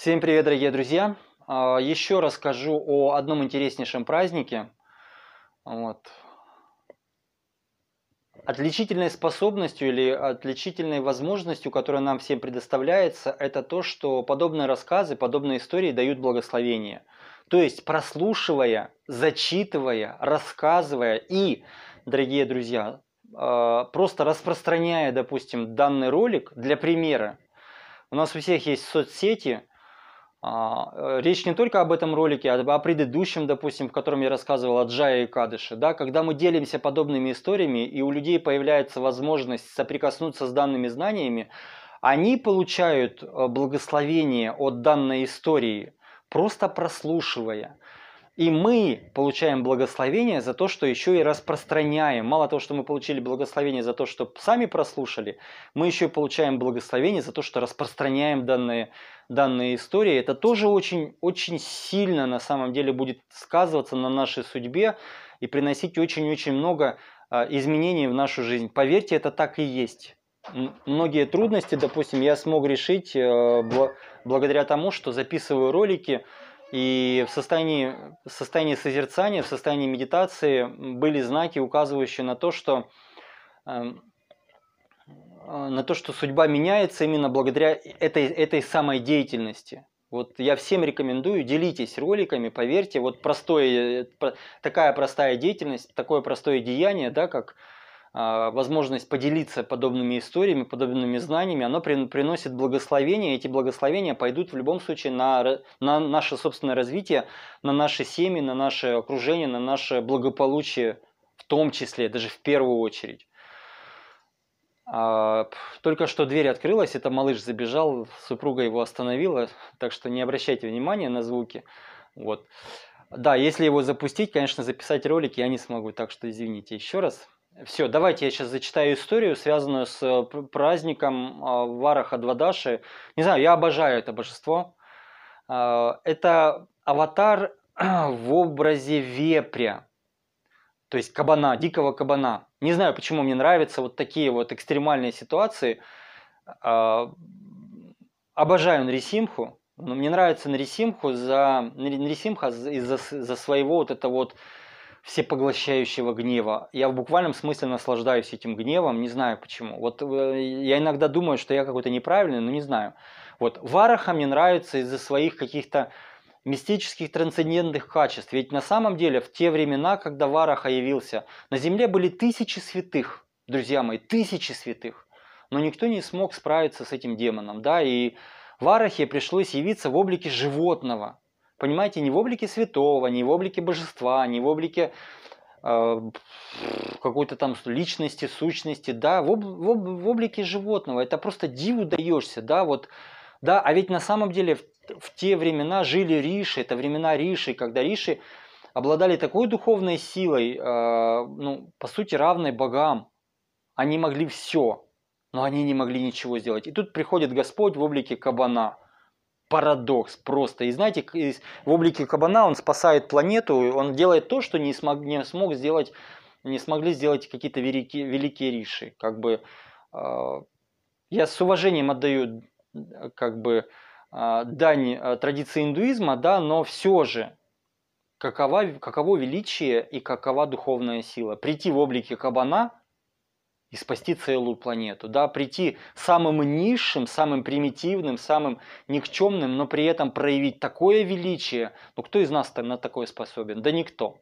Всем привет, дорогие друзья! А, Еще расскажу о одном интереснейшем празднике. Вот. Отличительной способностью или отличительной возможностью, которая нам всем предоставляется, это то, что подобные рассказы, подобные истории дают благословение. То есть прослушивая, зачитывая, рассказывая и, дорогие друзья, а, просто распространяя, допустим, данный ролик для примера. У нас у всех есть соцсети, а, э, речь не только об этом ролике, а о предыдущем, допустим, в котором я рассказывал о Джае и Кадыше. Да? Когда мы делимся подобными историями, и у людей появляется возможность соприкоснуться с данными знаниями, они получают э, благословение от данной истории, просто прослушивая – и мы получаем благословение за то, что еще и распространяем. Мало того, что мы получили благословение за то, что сами прослушали, мы еще и получаем благословение за то, что распространяем данные, данные истории. Это тоже очень, очень сильно на самом деле будет сказываться на нашей судьбе и приносить очень-очень много а, изменений в нашу жизнь. Поверьте, это так и есть. Многие трудности, допустим, я смог решить э, благодаря тому, что записываю ролики, и в состоянии, в состоянии созерцания, в состоянии медитации были знаки, указывающие на то, что, эм, э, на то, что судьба меняется именно благодаря этой, этой самой деятельности. Вот я всем рекомендую, делитесь роликами, поверьте, вот простое, э, такая простая деятельность, такое простое деяние, да, как а, возможность поделиться подобными историями, подобными знаниями, оно приносит благословение. Эти благословения пойдут в любом случае на, на наше собственное развитие, на наши семьи, на наше окружение, на наше благополучие, в том числе, даже в первую очередь. А, только что дверь открылась, это малыш забежал, супруга его остановила, так что не обращайте внимания на звуки. Вот. Да, если его запустить, конечно, записать ролики я не смогу, так что извините еще раз. Все, давайте я сейчас зачитаю историю, связанную с э, праздником а, Вараха Двадаши. Не знаю, я обожаю это божество. А, это аватар в образе вепря, то есть кабана, дикого кабана. Не знаю, почему мне нравятся вот такие вот экстремальные ситуации. А, обожаю Нрисимху, но мне нравится Нрисимху за, Нрисимха из-за, своего вот этого вот всепоглощающего гнева. Я в буквальном смысле наслаждаюсь этим гневом, не знаю почему. Вот э, я иногда думаю, что я какой-то неправильный, но не знаю. Вот Вараха мне нравится из-за своих каких-то мистических трансцендентных качеств. Ведь на самом деле в те времена, когда Вараха явился, на земле были тысячи святых, друзья мои, тысячи святых. Но никто не смог справиться с этим демоном, да, и Варахе пришлось явиться в облике животного, Понимаете, не в облике святого, не в облике божества, не в облике а, какой-то там личности, сущности, да, в, об, в, об, в облике животного. Это просто диву даешься, да, вот, да, а ведь на самом деле в, в те времена жили риши, это времена риши, когда риши обладали такой духовной силой, э, ну, по сути, равной богам. Они могли все, но они не могли ничего сделать. И тут приходит Господь в облике кабана – парадокс просто. И знаете, в облике кабана он спасает планету, он делает то, что не смог, не смог сделать, не смогли сделать какие-то великие, великие риши. Как бы э, я с уважением отдаю э, как бы э, дань э, традиции индуизма, да, но все же какова, каково величие и какова духовная сила. Прийти в облике кабана – и спасти целую планету, да, прийти самым низшим, самым примитивным, самым никчемным, но при этом проявить такое величие, ну кто из нас на такое способен? Да никто.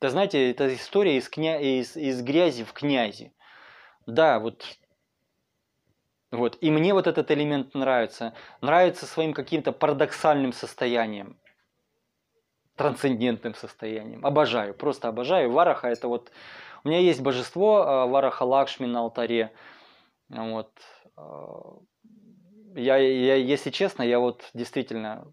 Да знаете, это история из, кня... из, из грязи в князи. Да, вот вот. И мне вот этот элемент нравится. Нравится своим каким-то парадоксальным состоянием. Трансцендентным состоянием. Обожаю, просто обожаю. Вараха это вот у меня есть божество Вараха э, Лакшми на алтаре. Вот. Э, я, я, если честно, я вот действительно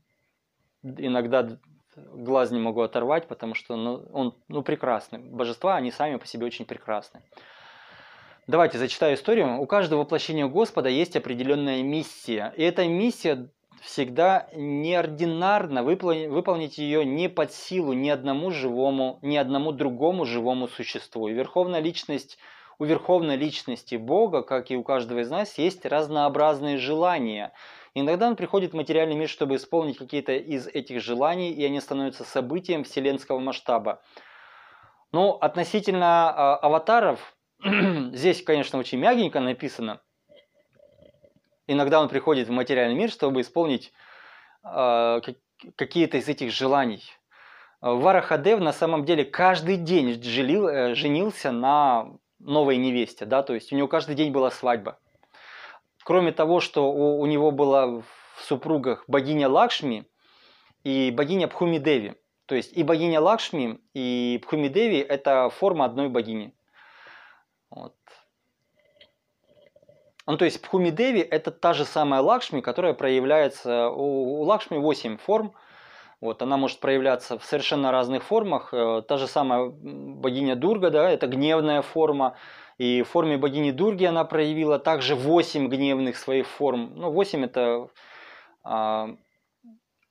иногда глаз не могу оторвать, потому что ну, он ну, прекрасный. Божества, они сами по себе очень прекрасны. Давайте зачитаю историю. У каждого воплощения Господа есть определенная миссия. И эта миссия всегда неординарно, выполнить ее не под силу ни одному живому, ни одному другому живому существу. И верховная личность, у верховной личности Бога, как и у каждого из нас, есть разнообразные желания. Иногда он приходит в материальный мир, чтобы исполнить какие-то из этих желаний, и они становятся событием вселенского масштаба. Но ну, относительно э, аватаров, здесь, конечно, очень мягенько написано – Иногда он приходит в материальный мир, чтобы исполнить э, какие-то из этих желаний. Варахадев на самом деле каждый день жилил, э, женился на новой невесте, да, то есть у него каждый день была свадьба. Кроме того, что у, у него была в супругах богиня Лакшми и богиня Пхумидеви. То есть и богиня Лакшми, и Пхумидеви – это форма одной богини. Вот. Ну, то есть Пхуми Деви — это та же самая Лакшми, которая проявляется… У, у Лакшми 8 форм, вот, она может проявляться в совершенно разных формах. Э, та же самая богиня Дурга, да, это гневная форма. И в форме богини Дурги она проявила также 8 гневных своих форм. Ну, 8 это а,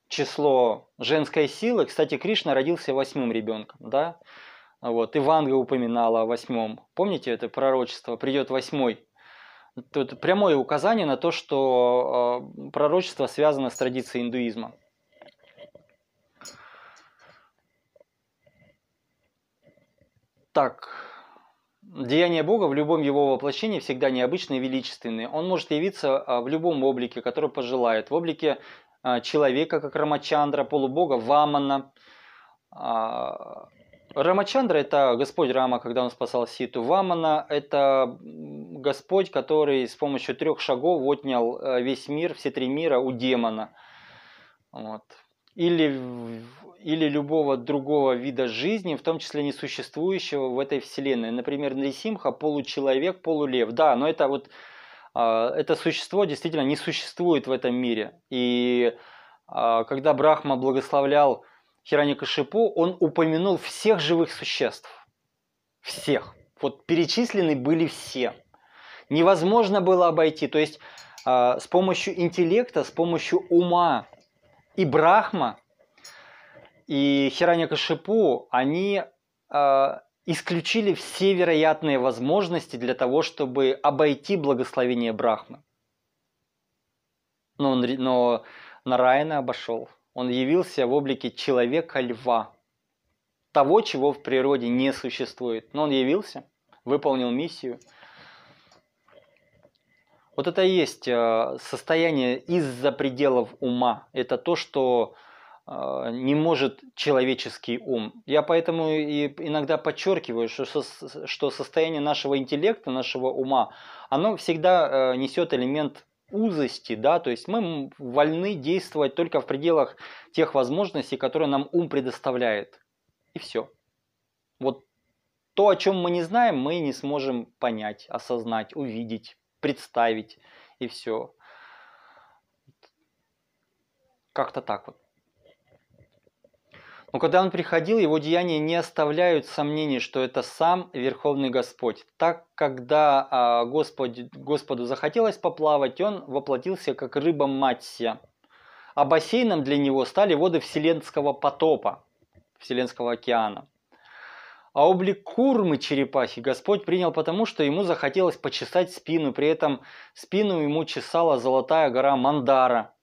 число женской силы. Кстати, Кришна родился восьмым ребенком, да. Вот, Иванга упоминала о восьмом. Помните это пророчество? Придет восьмой Тут прямое указание на то, что а, пророчество связано с традицией индуизма. Так, деяние Бога в любом его воплощении всегда необычно и величественны. Он может явиться а, в любом облике, который пожелает. В облике а, человека, как Рамачандра, полубога, Вамана, Рамачандра – это господь Рама, когда он спасал Ситу. Вамана – это господь, который с помощью трех шагов отнял э, весь мир, все три мира у демона. Вот. Или, или любого другого вида жизни, в том числе несуществующего в этой вселенной. Например, Нрисимха – получеловек, полулев. Да, но это вот а, это существо действительно не существует в этом мире. И а, когда Брахма благословлял – Хираника-шипу, он упомянул всех живых существ. Всех. Вот перечислены были все. Невозможно было обойти. То есть э, с помощью интеллекта, с помощью ума и Брахма, и Хираника-шипу, они э, исключили все вероятные возможности для того, чтобы обойти благословение Брахмы. Но, он, но Нараяна обошел он явился в облике человека-льва, того, чего в природе не существует. Но он явился, выполнил миссию. Вот это и есть э, состояние из-за пределов ума. Это то, что э, не может человеческий ум. Я поэтому и иногда подчеркиваю, что, что состояние нашего интеллекта, нашего ума, оно всегда э, несет элемент узости, да, то есть мы вольны действовать только в пределах тех возможностей, которые нам ум предоставляет. И все. Вот то, о чем мы не знаем, мы не сможем понять, осознать, увидеть, представить и все. Как-то так вот. Но когда он приходил, его деяния не оставляют сомнений, что это сам Верховный Господь. Так, когда а, Господь, Господу захотелось поплавать, он воплотился как рыба Матья. А бассейном для него стали воды Вселенского потопа, Вселенского океана. А облик курмы черепахи Господь принял потому, что ему захотелось почесать спину, при этом спину ему чесала золотая гора Мандара –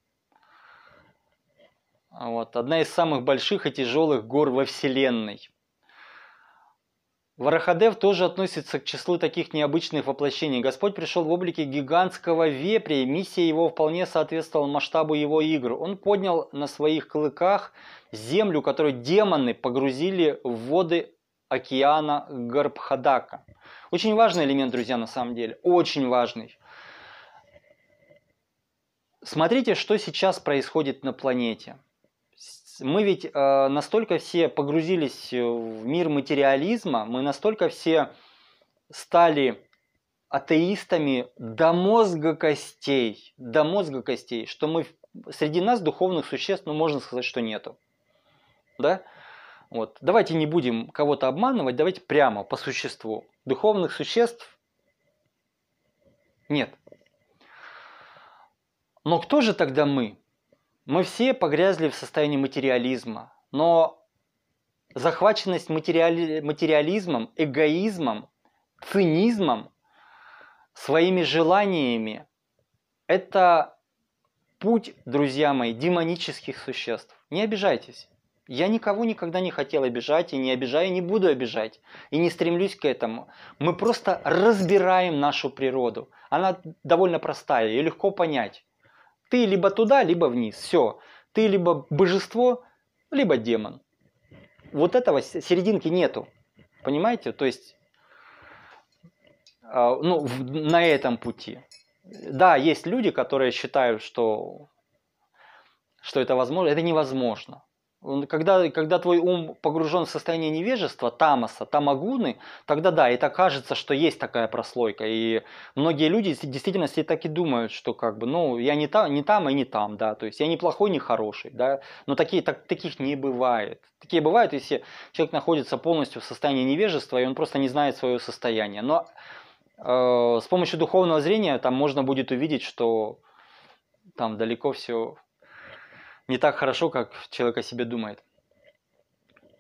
а вот, одна из самых больших и тяжелых гор во Вселенной. Варахадев тоже относится к числу таких необычных воплощений. Господь пришел в облике гигантского вепря, и миссия его вполне соответствовала масштабу его игр. Он поднял на своих клыках землю, которую демоны погрузили в воды океана Гарбхадака. Очень важный элемент, друзья, на самом деле. Очень важный. Смотрите, что сейчас происходит на планете мы ведь э, настолько все погрузились э, в мир материализма, мы настолько все стали атеистами до мозга костей, до мозга костей, что мы среди нас духовных существ, ну можно сказать, что нету, да? Вот. Давайте не будем кого-то обманывать, давайте прямо по существу. Духовных существ нет. Но кто же тогда мы? Мы все погрязли в состоянии материализма, но захваченность материали... материализмом, эгоизмом, цинизмом, своими желаниями – это путь, друзья мои, демонических существ. Не обижайтесь. Я никого никогда не хотел обижать, и не обижаю, и не буду обижать, и не стремлюсь к этому. Мы просто разбираем нашу природу. Она довольно простая, ее легко понять. Ты либо туда, либо вниз. Все. Ты либо божество, либо демон. Вот этого серединки нету. Понимаете? То есть а, ну, на этом пути. Да, есть люди, которые считают, что, что это возможно. Это невозможно. Когда, когда твой ум погружен в состояние невежества, тамаса, тамагуны, тогда да, это кажется, что есть такая прослойка. И многие люди в действительности так и думают, что как бы, ну, я не, та, не там и не там, да, то есть я не плохой, не хороший, да. Но такие, так, таких не бывает. Такие бывают, если человек находится полностью в состоянии невежества, и он просто не знает свое состояние. Но э, с помощью духовного зрения там можно будет увидеть, что там далеко все не так хорошо, как человек о себе думает.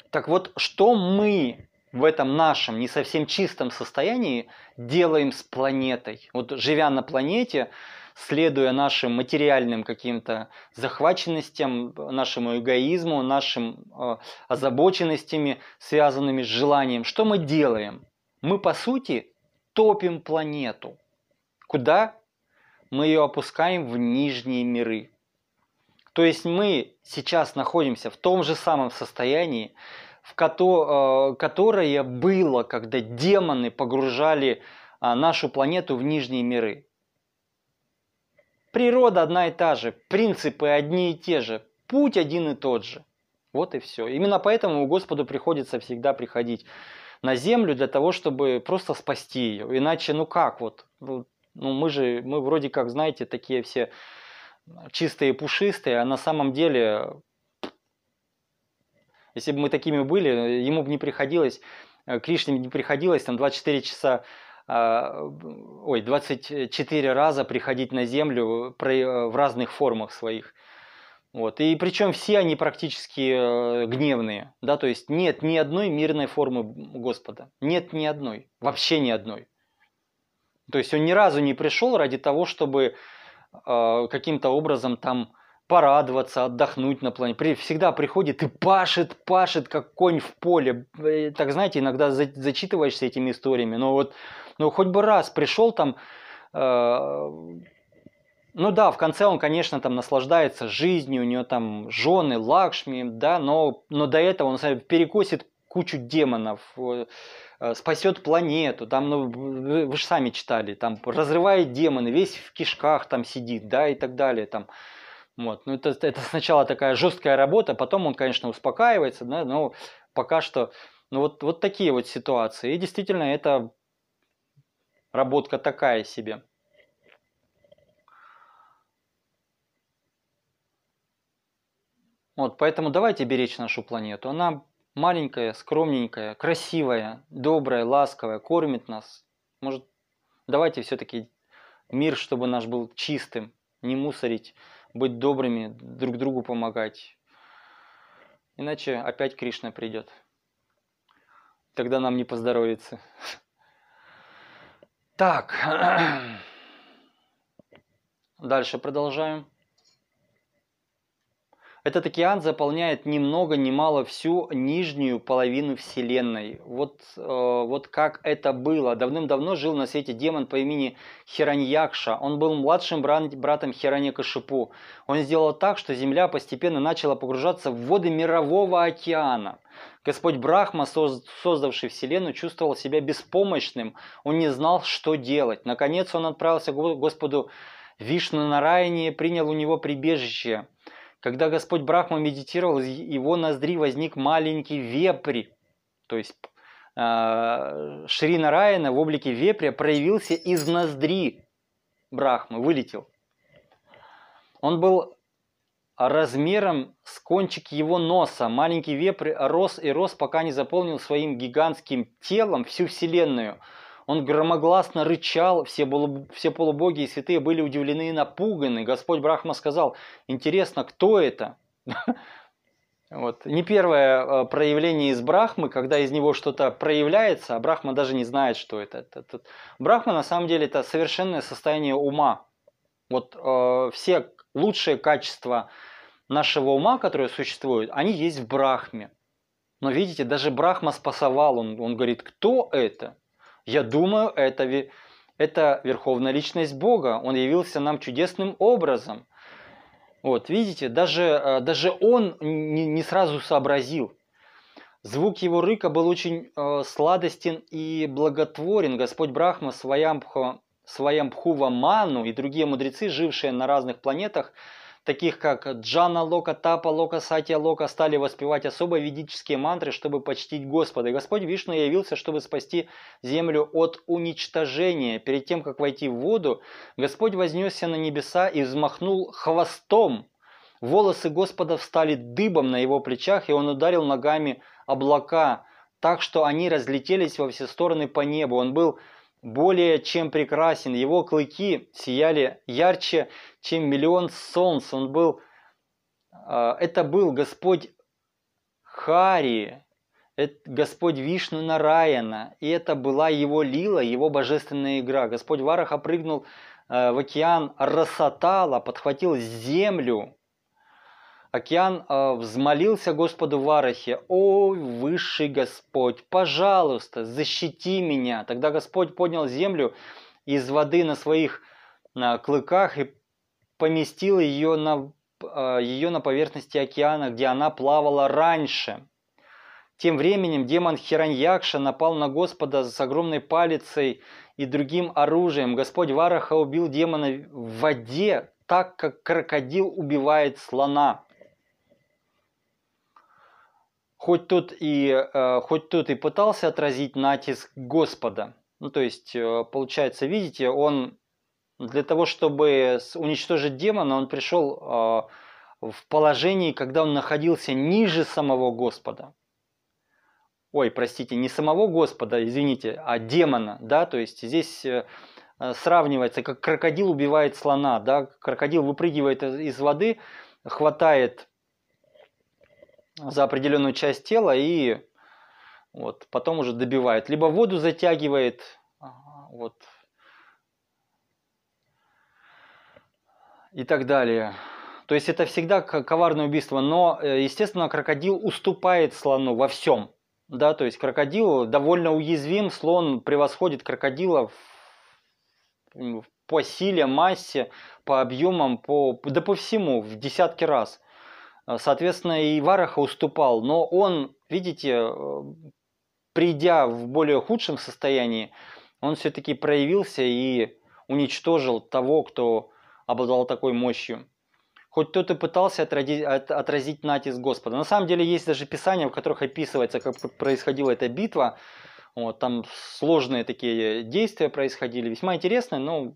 Так вот, что мы в этом нашем не совсем чистом состоянии делаем с планетой? Вот живя на планете, следуя нашим материальным каким-то захваченностям, нашему эгоизму, нашим э, озабоченностями, связанными с желанием, что мы делаем? Мы, по сути, топим планету. Куда? Мы ее опускаем в нижние миры. То есть мы сейчас находимся в том же самом состоянии, в э, которое было, когда демоны погружали а, нашу планету в нижние миры. Природа одна и та же, принципы одни и те же, путь один и тот же. Вот и все. Именно поэтому у Господу приходится всегда приходить на землю для того, чтобы просто спасти ее. Иначе, ну как вот? Ну, ну мы же, мы вроде как, знаете, такие все чистые и пушистые, а на самом деле, если бы мы такими были, ему бы не приходилось, э, Кришне не приходилось там 24 часа а, ой, 24 раза приходить на Землю э, в разных формах своих. Вот. И причем все они практически э, гневные. Да? То есть нет ни одной мирной формы Господа. Нет ни одной. Вообще ни одной. То есть он ни разу не пришел ради того, чтобы э, каким-то образом там порадоваться, отдохнуть на плане. При, всегда приходит и пашет, пашет, как конь в поле. Э, так, знаете, иногда за, зачитываешься этими историями, но вот, ну, хоть бы раз пришел там, э, ну да, в конце он, конечно, там наслаждается жизнью, у него там жены, лакшми, да, но, но до этого он, перекусит кучу демонов, э, э, спасет планету, там, ну, вы же сами читали, там, разрывает демоны, весь в кишках там сидит, да, и так далее, там, вот, ну, это, это сначала такая жесткая работа, потом он, конечно, успокаивается, да, но пока что, ну, вот, вот такие вот ситуации, и действительно, это работка такая себе. Вот, поэтому давайте беречь нашу планету. Она маленькая, скромненькая, красивая, добрая, ласковая, кормит нас. Может, давайте все-таки мир, чтобы наш был чистым, не мусорить, быть добрыми, друг другу помогать. Иначе опять Кришна придет. Тогда нам не поздоровится. Так. Дальше продолжаем. Этот океан заполняет ни много ни мало всю нижнюю половину Вселенной. Вот, э, вот как это было. Давным-давно жил на свете демон по имени Хираньякша. Он был младшим брат, братом Хираньякашипу. Он сделал так, что Земля постепенно начала погружаться в воды Мирового океана. Господь Брахма, создавший Вселенную, чувствовал себя беспомощным. Он не знал, что делать. Наконец он отправился к Господу Вишну на Нараяне, принял у него прибежище – когда Господь Брахма медитировал, из его ноздри возник маленький Вепри, то есть э, Шри Нараяна в облике вепря проявился из ноздри Брахмы, вылетел. Он был размером с кончик его носа. Маленький вепрь рос и рос, пока не заполнил своим гигантским телом всю Вселенную – он громогласно рычал, все, полуб... все полубоги и святые были удивлены и напуганы. Господь Брахма сказал, интересно, кто это? Вот. Не первое э, проявление из Брахмы, когда из него что-то проявляется, а Брахма даже не знает, что это. это, это. Брахма на самом деле это совершенное состояние ума. Вот э, все лучшие качества нашего ума, которые существуют, они есть в Брахме. Но видите, даже Брахма спасовал, он, он говорит, кто это? Я думаю, это, это верховная личность Бога. Он явился нам чудесным образом. Вот, видите, даже, э, даже он не, не сразу сообразил. Звук его рыка был очень э, сладостен и благотворен. Господь Брахма, Сваямбхо, Сваямбхува Ману и другие мудрецы, жившие на разных планетах, таких как Джана Лока, Тапа Лока, Сатья Лока, стали воспевать особо ведические мантры, чтобы почтить Господа. И Господь Вишну явился, чтобы спасти землю от уничтожения. Перед тем, как войти в воду, Господь вознесся на небеса и взмахнул хвостом. Волосы Господа встали дыбом на его плечах, и он ударил ногами облака, так что они разлетелись во все стороны по небу. Он был более чем прекрасен. Его клыки сияли ярче, чем миллион солнц. Он был, а, это был Господь Хари, это Господь Вишну Нараяна, и это была его лила, его божественная игра. Господь Вараха прыгнул а, в океан Расатала, подхватил землю, Океан э, взмолился Господу Варахе, «О, высший Господь, пожалуйста, защити меня!» Тогда Господь поднял землю из воды на своих на клыках и поместил ее на, э, ее на поверхности океана, где она плавала раньше. Тем временем демон Хираньякша напал на Господа с огромной палицей и другим оружием. Господь Вараха убил демона в воде, так как крокодил убивает слона хоть тот и, э, хоть тот и пытался отразить натиск Господа. Ну, то есть, э, получается, видите, он для того, чтобы уничтожить демона, он пришел э, в положении, когда он находился ниже самого Господа. Ой, простите, не самого Господа, извините, а демона, да, то есть здесь сравнивается, как крокодил убивает слона, да, крокодил выпрыгивает из воды, хватает за определенную часть тела и вот, потом уже добивает. Либо воду затягивает, вот, и так далее. То есть это всегда коварное убийство, но, э, естественно, крокодил уступает слону во всем. Да, то есть крокодил довольно уязвим, слон превосходит крокодила в, по силе, массе, по объемам, по, да по всему в десятки раз. Э, соответственно, и Вараха уступал, но он, видите, э, придя в более худшем состоянии, он все-таки проявился и уничтожил того, кто обладал такой мощью. Хоть кто-то пытался отразить, от, натиск Господа. На самом деле есть даже писания, в которых описывается, как происходила эта битва. Вот, там сложные такие действия происходили, весьма интересные, но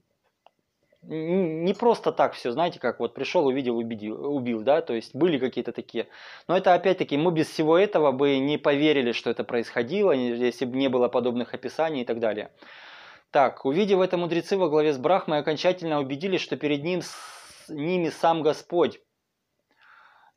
не просто так все, знаете, как вот пришел, увидел, убедил, убил, да, то есть были какие-то такие. Но это опять-таки мы без всего этого бы не поверили, что это происходило, если бы не было подобных описаний и так далее. Так, увидев это мудрецы во главе с Брахмой, окончательно убедились, что перед ним с ними сам Господь,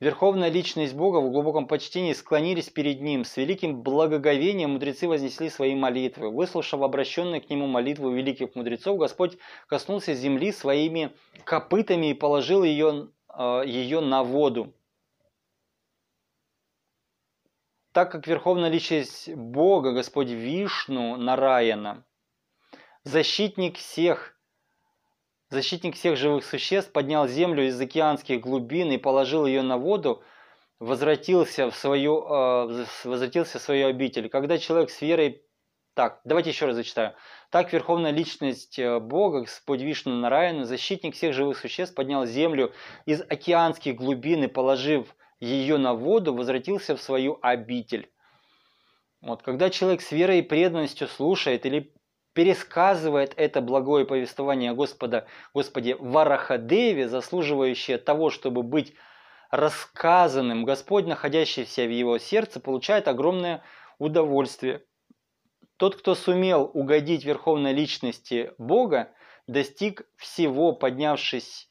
Верховная личность Бога в глубоком почтении склонились перед Ним. С великим благоговением мудрецы вознесли свои молитвы. Выслушав обращенную к Нему молитву великих мудрецов, Господь коснулся земли своими копытами и положил ее, э, ее на воду. Так как Верховная Личность Бога, Господь Вишну Нараяна, защитник всех защитник всех живых существ, поднял землю из океанских глубин и положил ее на воду, возвратился в свою, э, возвратился в свою обитель. Когда человек с верой... Так, давайте еще раз зачитаю. Так Верховная Личность э, Бога, Господь Вишну Нараяна, защитник всех живых существ, поднял землю из океанских глубин и, положив ее на воду, возвратился в свою обитель. Вот, когда человек с верой и преданностью слушает или пересказывает это благое повествование Господа, Господи Варахадеве, заслуживающее того, чтобы быть рассказанным, Господь, находящийся в его сердце, получает огромное удовольствие. Тот, кто сумел угодить верховной личности Бога, достиг всего, поднявшись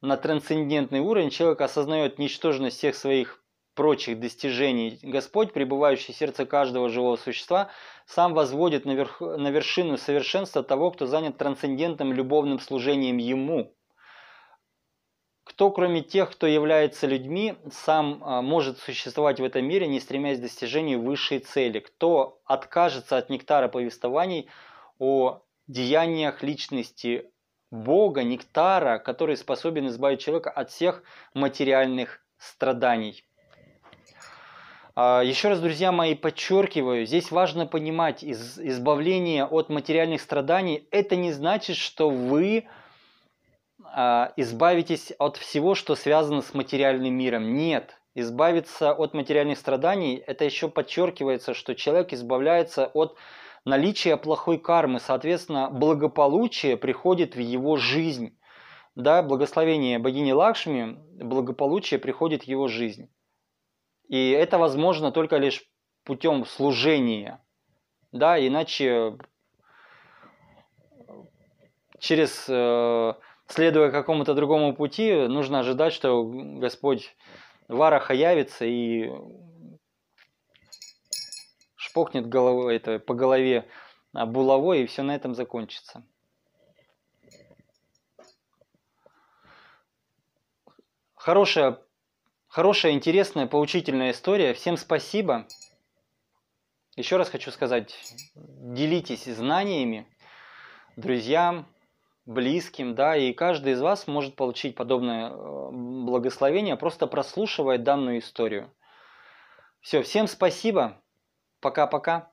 на трансцендентный уровень, человек осознает ничтожность всех своих прочих достижений, Господь, пребывающий в сердце каждого живого существа, сам возводит наверх, на вершину совершенства того, кто занят трансцендентным любовным служением Ему. Кто, кроме тех, кто является людьми, сам а, может существовать в этом мире, не стремясь к достижению высшей цели? Кто откажется от нектара повествований о деяниях личности Бога, нектара, который способен избавить человека от всех материальных страданий? А, еще раз, друзья мои, подчеркиваю, здесь важно понимать, из, избавление от материальных страданий – это не значит, что вы а, избавитесь от всего, что связано с материальным миром. Нет, избавиться от материальных страданий – это еще подчеркивается, что человек избавляется от наличия плохой кармы, соответственно, благополучие приходит в его жизнь. Да, благословение богини Лакшми, благополучие приходит в его жизнь. И это возможно только лишь путем служения. Да, иначе э, через э, следуя какому-то другому пути, нужно ожидать, что Господь Вараха явится и шпокнет головой, это, по голове булавой, и все на этом закончится. Хорошая Хорошая, интересная, поучительная история. Всем спасибо. Еще раз хочу сказать, делитесь знаниями друзьям, близким, да, и каждый из вас может получить подобное э, благословение, просто прослушивая данную историю. Все, всем спасибо. Пока-пока.